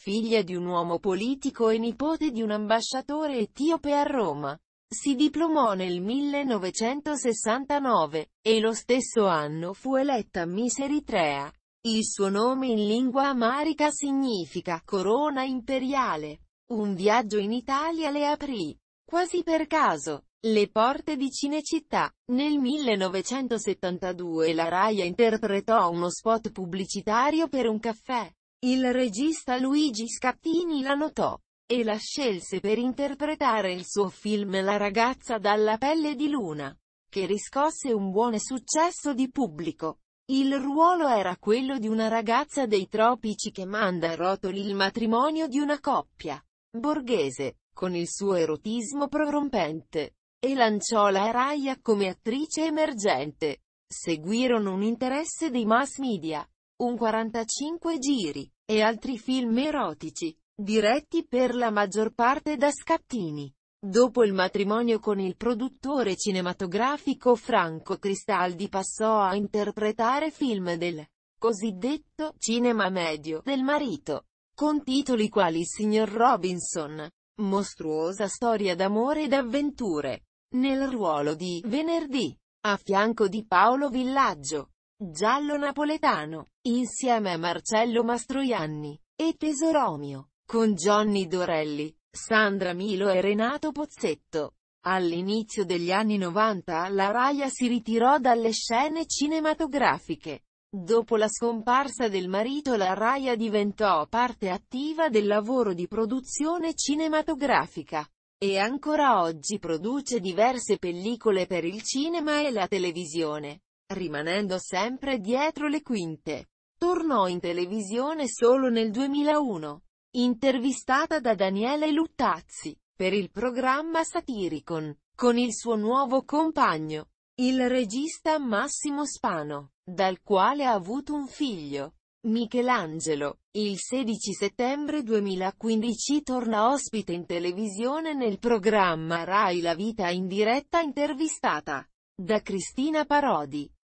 figlia di un uomo politico e nipote di un ambasciatore etiope a Roma. Si diplomò nel 1969, e lo stesso anno fu eletta Miss Eritrea. Il suo nome in lingua amarica significa corona imperiale. Un viaggio in Italia le aprì, quasi per caso, le porte di Cinecittà. Nel 1972 la Raia interpretò uno spot pubblicitario per un caffè. Il regista Luigi Scattini la notò e la scelse per interpretare il suo film La ragazza dalla pelle di luna, che riscosse un buon successo di pubblico. Il ruolo era quello di una ragazza dei tropici che manda a rotoli il matrimonio di una coppia borghese, con il suo erotismo prorompente, e lanciò la Araya come attrice emergente. Seguirono un interesse dei mass media, un 45 giri, e altri film erotici, diretti per la maggior parte da Scattini. Dopo il matrimonio con il produttore cinematografico Franco Cristaldi passò a interpretare film del cosiddetto cinema medio del marito, con titoli quali Signor Robinson, mostruosa storia d'amore e d'avventure, nel ruolo di Venerdì, a fianco di Paolo Villaggio giallo napoletano, insieme a Marcello Mastroianni e Tesoromio, con Johnny Dorelli, Sandra Milo e Renato Pozzetto. All'inizio degli anni 90 la Raya si ritirò dalle scene cinematografiche. Dopo la scomparsa del marito la Raya diventò parte attiva del lavoro di produzione cinematografica e ancora oggi produce diverse pellicole per il cinema e la televisione rimanendo sempre dietro le quinte. Tornò in televisione solo nel 2001. Intervistata da Daniele Luttazzi, per il programma Satiricon, con il suo nuovo compagno, il regista Massimo Spano, dal quale ha avuto un figlio. Michelangelo, il 16 settembre 2015 torna ospite in televisione nel programma Rai La Vita in diretta intervistata da Cristina Parodi.